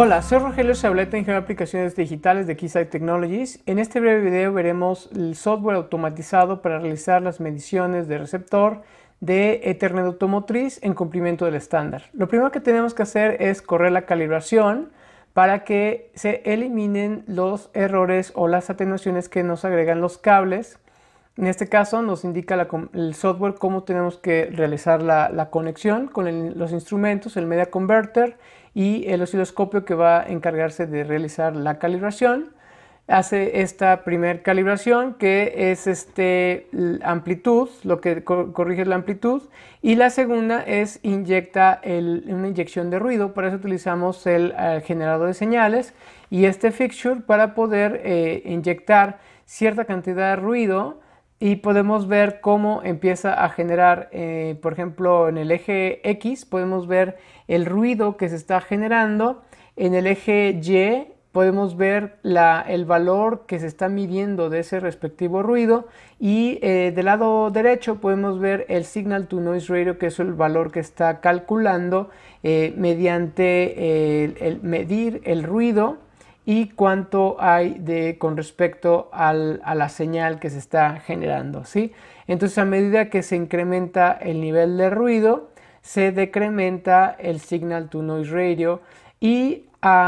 Hola, soy Rogelio Sableta, ingeniero de aplicaciones digitales de Keysight Technologies. En este breve video veremos el software automatizado para realizar las mediciones de receptor de Ethernet automotriz en cumplimiento del estándar. Lo primero que tenemos que hacer es correr la calibración para que se eliminen los errores o las atenuaciones que nos agregan los cables. En este caso nos indica el software cómo tenemos que realizar la, conexión con los instrumentos, el media converter y el osciloscopio que va a encargarse de realizar la calibración hace esta primer calibración que es este amplitud, lo que corrige la amplitud y la segunda es inyecta una inyección de ruido, para eso utilizamos el, eh, generador de señales y este fixture para poder eh, inyectar cierta cantidad de ruido y podemos ver cómo empieza a generar, eh, por ejemplo, en el eje X podemos ver el ruido que se está generando, en el eje Y podemos ver el valor que se está midiendo de ese respectivo ruido y eh, del lado derecho podemos ver el signal to noise Radio, que es el valor que está calculando eh, mediante el medir el ruido y cuánto hay de con respecto a la señal que se está generando, ¿sí? Entonces a medida que se incrementa el nivel de ruido, se decrementa el signal to noise radio y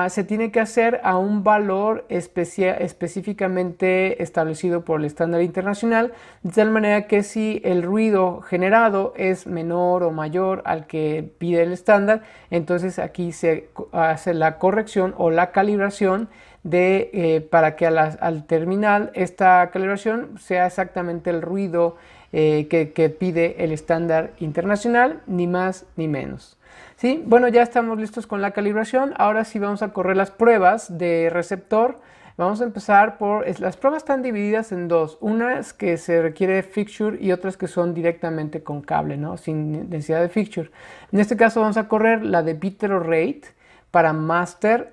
se tiene que hacer a un valor específicamente establecido por el estándar internacional, de tal manera que si el ruido generado es menor o mayor al que pide el estándar, entonces aquí se hace la corrección o la calibración eh, para que al terminal esta calibración sea exactamente el ruido eh, que pide el estándar internacional, ni más ni menos. ¿Sí? Bueno, ya estamos listos con la calibración. Ahora sí vamos a correr las pruebas de receptor. Vamos a empezar por... Las pruebas están divididas en dos. Unas que se requiere fixture y otras que son directamente con cable, ¿no? Sin densidad de fixture. En este caso vamos a correr la de bitter rate para master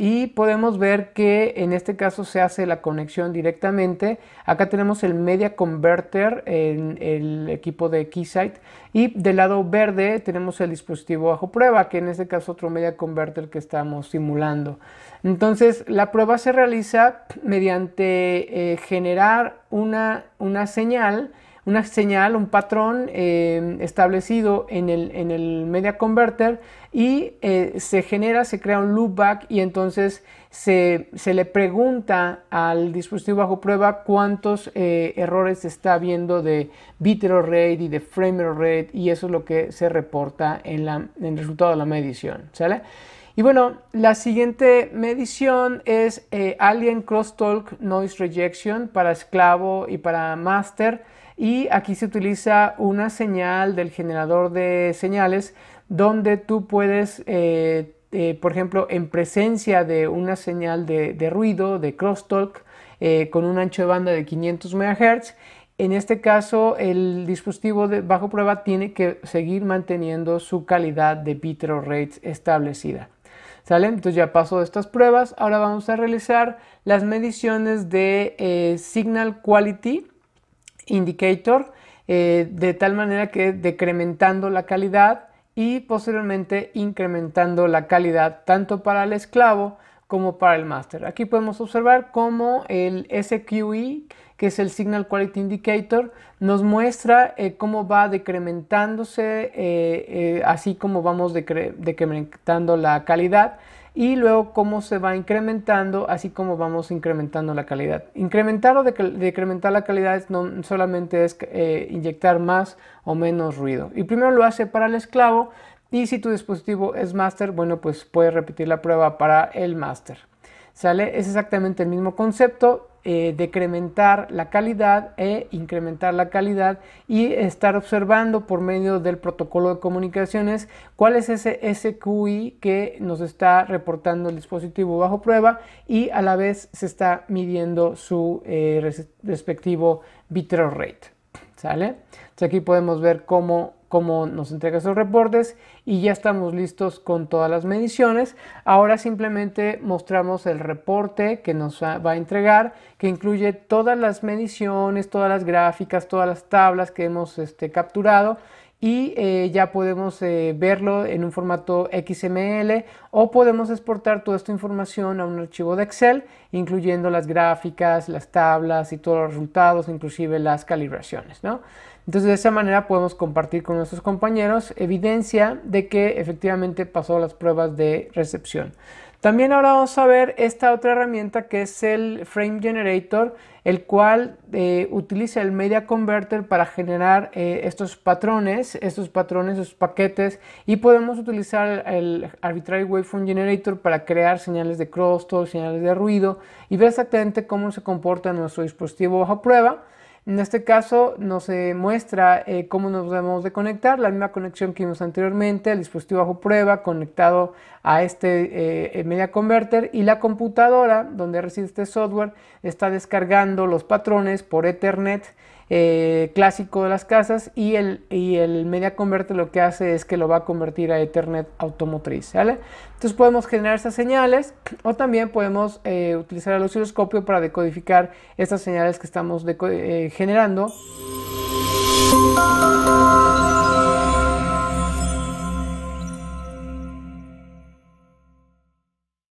y podemos ver que en este caso se hace la conexión directamente. Acá tenemos el media converter en el equipo de Keysight y del lado verde tenemos el dispositivo bajo prueba, que en este caso otro media converter que estamos simulando. Entonces la prueba se realiza mediante eh, generar una, una señal una señal, un patrón eh, establecido en el, en el, media converter y eh, se genera, se crea un loopback y entonces se, le pregunta al dispositivo bajo prueba cuántos eh, errores está viendo de bit error rate y de frame error rate y eso es lo que se reporta en, en el resultado de la medición. ¿sale? Y bueno, la siguiente medición es eh, Alien Crosstalk Noise Rejection para esclavo y para master. Y aquí se utiliza una señal del generador de señales donde tú puedes, eh, eh, por ejemplo, en presencia de una señal de, ruido, de crosstalk, con un ancho de banda de 500 MHz, en este caso, el dispositivo de bajo prueba tiene que seguir manteniendo su calidad de bit rates establecida. Entonces ya pasó estas pruebas. Ahora vamos a realizar las mediciones de eh, Signal Quality Indicator eh, de tal manera que decrementando la calidad y posteriormente incrementando la calidad tanto para el esclavo como para el master. Aquí podemos observar cómo el SQE, que es el Signal Quality Indicator, nos muestra eh, cómo va decrementándose, eh, eh, así como vamos decrementando la calidad y luego cómo se va incrementando, así como vamos incrementando la calidad. Incrementar o decrementar la calidad no solamente es inyectar más o menos ruido. Y primero lo hace para el esclavo, y si tu dispositivo es master, bueno, pues puedes repetir la prueba para el master. ¿Sale? Es exactamente el mismo concepto, eh, decrementar la calidad e incrementar la calidad y estar observando por medio del protocolo de comunicaciones cuál es ese SQI que nos está reportando el dispositivo bajo prueba y a la vez se está midiendo su eh, respectivo bitrate rate. ¿Sale? Entonces aquí podemos ver cómo como nos entrega esos reportes y ya estamos listos con todas las mediciones. Ahora simplemente mostramos el reporte que nos va a entregar, que incluye todas las mediciones, todas las gráficas, todas las tablas que hemos este, capturado y eh, ya podemos eh, verlo en un formato XML o podemos exportar toda esta información a un archivo de Excel, incluyendo las gráficas, las tablas y todos los resultados, inclusive las calibraciones. Entonces de esa manera podemos compartir con nuestros compañeros evidencia de que efectivamente pasó las pruebas de recepción. También ahora vamos a ver esta otra herramienta que es el Frame Generator, el cual eh, utiliza el Media Converter para generar eh, estos patrones, estos patrones, estos paquetes y podemos utilizar el Arbitrary Waveform Generator para crear señales de crosstalk, señales de ruido y ver exactamente cómo se comporta nuestro dispositivo bajo prueba. En este caso nos eh, muestra eh, cómo nos debemos de conectar, la misma conexión que vimos anteriormente, el dispositivo bajo prueba conectado a este eh, media converter y la computadora donde reside este software está descargando los patrones por Ethernet eh, clásico de las casas y el, el Media Converter lo que hace es que lo va a convertir a Ethernet automotriz, Entonces podemos generar estas señales o también podemos eh, utilizar el osciloscopio para decodificar estas señales que estamos eh, generando.